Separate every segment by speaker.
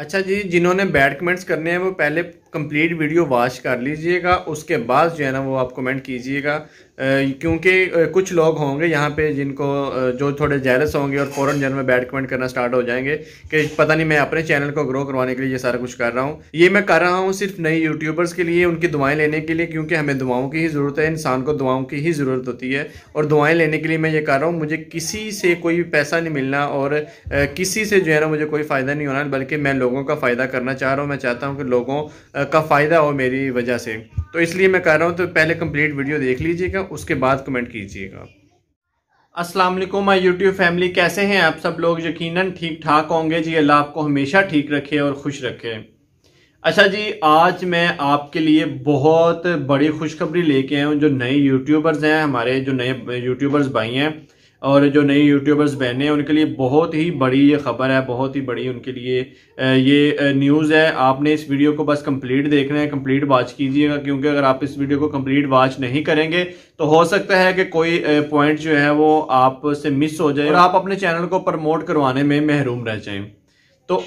Speaker 1: अच्छा जी जिन्होंने bad comments करने हैं वो पहले कंप्लीट वीडियो वॉच कर लीजिएगा उसके बाद जो है ना वो आप कमेंट कीजिएगा क्योंकि कुछ लोग होंगे यहाँ पे जिनको जो थोड़े जेलस होंगे और फ़ौर जन में बैड कमेंट करना स्टार्ट हो जाएंगे कि पता नहीं मैं अपने चैनल को ग्रो करवाने के लिए ये सारा कुछ कर रहा हूँ ये मैं कर रहा हूँ सिर्फ नई यूट्यूबर्स के लिए उनकी दुआएँ लेने के लिए क्योंकि हमें दुआओं की ही ज़रूरत है इंसान को दुआओं की ही ज़रूरत होती है और दुआएँ लेने के लिए मैं ये कर रहा हूँ मुझे किसी से कोई पैसा नहीं मिलना और किसी से जो है ना मुझे कोई फ़ायदा नहीं होना बल्कि मैं लोगों का फ़ायदा करना चाह रहा हूँ मैं चाहता हूँ कि लोगों का फ़ायदा हो मेरी वजह से तो इसलिए मैं कह रहा हूँ तो पहले कंप्लीट वीडियो देख लीजिएगा उसके बाद कमेंट कीजिएगा अस्सलाम वालेकुम माय यूट्यूब फैमिली कैसे हैं आप सब लोग यकीनन ठीक ठाक होंगे जी अल्लाह आपको हमेशा ठीक रखे और खुश रखे अच्छा जी आज मैं आपके लिए बहुत बड़ी खुशखबरी लेके आया हूँ जो नए यूट्यूबर्स हैं हमारे जो नए यूट्यूबर्स भाई हैं और जो नए यूट्यूबर्स बहने हैं उनके लिए बहुत ही बड़ी ये खबर है बहुत ही बड़ी उनके लिए ये न्यूज़ है आपने इस वीडियो को बस कंप्लीट देखना है कंप्लीट वॉच कीजिएगा क्योंकि अगर आप इस वीडियो को कंप्लीट वॉच नहीं करेंगे तो हो सकता है कि कोई पॉइंट जो है वो आपसे मिस हो जाए और आप अपने चैनल को प्रमोट करवाने में महरूम रह जाए तो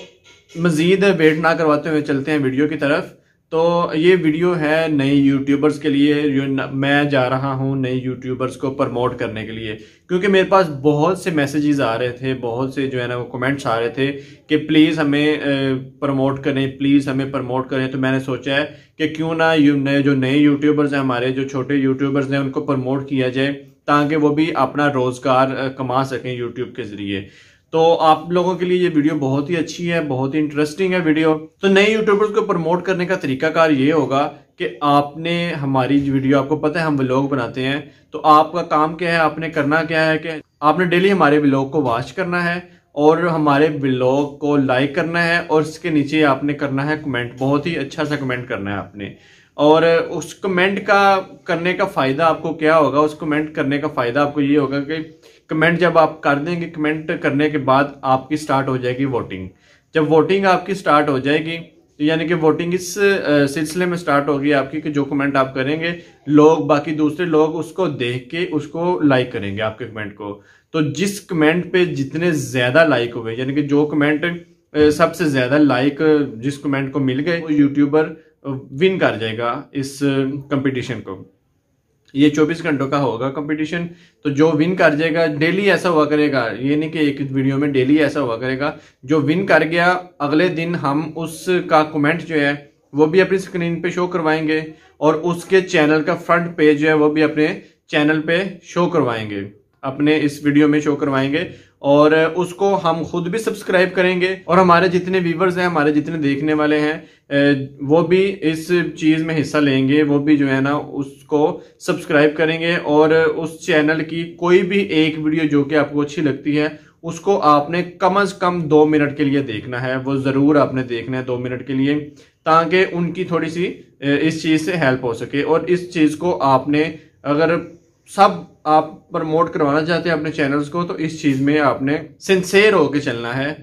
Speaker 1: मज़ीद वेट ना करवाते हुए चलते हैं वीडियो की तरफ तो ये वीडियो है नए यूट्यूबर्स के लिए मैं जा रहा हूँ नए यूट्यूबर्स को प्रमोट करने के लिए क्योंकि मेरे पास बहुत से मैसेजेस आ रहे थे बहुत से जो है ना वो कमेंट्स आ रहे थे कि प्लीज़ हमें प्रमोट करें प्लीज़ हमें प्रमोट करें तो मैंने सोचा है कि क्यों ना नए जो नए यूट्यूबर्स हैं हमारे जो छोटे यूट्यूबर्स हैं उनको प्रमोट किया जाए ताकि वो भी अपना रोज़गार कमा सकें यूट्यूब के ज़रिए तो आप लोगों के लिए ये वीडियो बहुत ही अच्छी है बहुत ही इंटरेस्टिंग है वीडियो तो नए यूट्यूबर्स को प्रमोट करने का तरीकाकार ये होगा कि आपने हमारी वीडियो आपको पता है हम व्लॉग बनाते हैं तो आपका काम क्या है आपने करना क्या है कि आपने डेली हमारे व्लॉग को वॉच करना है और हमारे ब्लॉग को लाइक करना है और इसके नीचे आपने करना है कमेंट बहुत ही अच्छा सा कमेंट करना है आपने और उस कमेंट का करने का फ़ायदा आपको क्या होगा उस कमेंट करने का फ़ायदा आपको ये होगा कि कमेंट जब आप कर देंगे कमेंट करने के बाद आपकी स्टार्ट हो जाएगी वोटिंग जब वोटिंग आपकी स्टार्ट हो जाएगी तो यानी कि वोटिंग इस सिलसिले में स्टार्ट होगी आपकी कि जो कमेंट आप करेंगे लोग बाकी दूसरे लोग उसको देख के उसको लाइक करेंगे आपके कमेंट को तो जिस कमेंट पे जितने ज़्यादा लाइक हुए यानी कि जो कमेंट सबसे ज़्यादा लाइक जिस कमेंट को मिल गए वो यूट्यूबर विन कर जाएगा इस कंपटीशन को ये 24 घंटों का होगा कंपटीशन तो जो विन कर जाएगा डेली ऐसा हुआ करेगा ये नहीं कि एक वीडियो में डेली ऐसा हुआ करेगा जो विन कर गया अगले दिन हम उसका कमेंट जो है वो भी अपनी स्क्रीन पे शो करवाएंगे और उसके चैनल का फ्रंट पेज जो है वो भी अपने चैनल पे शो करवाएंगे अपने इस वीडियो में शो करवाएंगे और उसको हम खुद भी सब्सक्राइब करेंगे और हमारे जितने व्यूवर्स हैं हमारे जितने देखने वाले हैं वो भी इस चीज़ में हिस्सा लेंगे वो भी जो है ना उसको सब्सक्राइब करेंगे और उस चैनल की कोई भी एक वीडियो जो कि आपको अच्छी लगती है उसको आपने कम अज़ कम दो मिनट के लिए देखना है वो ज़रूर आपने देखना है दो मिनट के लिए ताकि उनकी थोड़ी सी इस चीज़ से हेल्प हो सके और इस चीज़ को आपने अगर सब आप प्रमोट करवाना चाहते हैं अपने चैनल्स को तो इस चीज़ में आपने सिंसेर होकर चलना है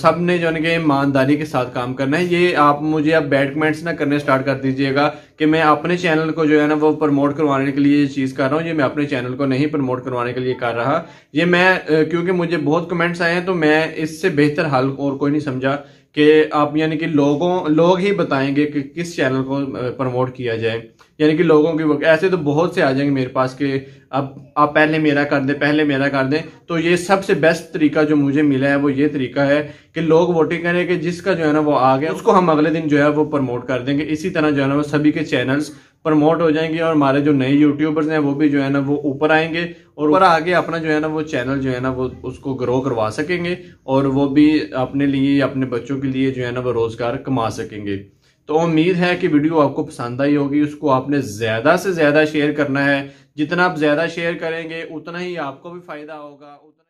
Speaker 1: सब ने जो है कि ईमानदारी के साथ काम करना है ये आप मुझे आप बैड कमेंट्स ना करने स्टार्ट कर दीजिएगा कि मैं अपने चैनल को जो है ना वो प्रमोट करवाने के लिए ये चीज़ कर रहा हूँ ये मैं अपने चैनल को नहीं प्रमोट करवाने के लिए कर रहा ये मैं क्योंकि मुझे बहुत कमेंट्स आए हैं तो मैं इससे बेहतर हल और कोई नहीं समझा कि आप यानी कि लोगों लोग ही बताएंगे कि किस चैनल को प्रमोट किया जाए यानी कि लोगों की ऐसे तो बहुत से आ जाएंगे मेरे पास कि अब आप पहले मेरा कर दें पहले मेरा कर दें तो ये सबसे बेस्ट तरीका जो मुझे मिला है वो ये तरीका है कि लोग वोटिंग करें कि जिसका जो है ना वो आ गया उसको हम अगले दिन जो है वो प्रमोट कर देंगे इसी तरह जो है ना वो सभी के चैनल्स प्रमोट हो जाएंगे और हमारे जो नए यूट्यूबर्स हैं वो भी जो है ना वो ऊपर आएंगे और ऊपर आगे अपना जो है ना वो चैनल जो है ना वो उसको ग्रो करवा सकेंगे और वो भी अपने लिए अपने बच्चों के लिए जो है ना वो रोज़गार कमा सकेंगे तो उम्मीद है कि वीडियो आपको पसंद आई होगी उसको आपने ज़्यादा से ज़्यादा शेयर करना है जितना आप ज़्यादा शेयर करेंगे उतना ही आपको भी फ़ायदा होगा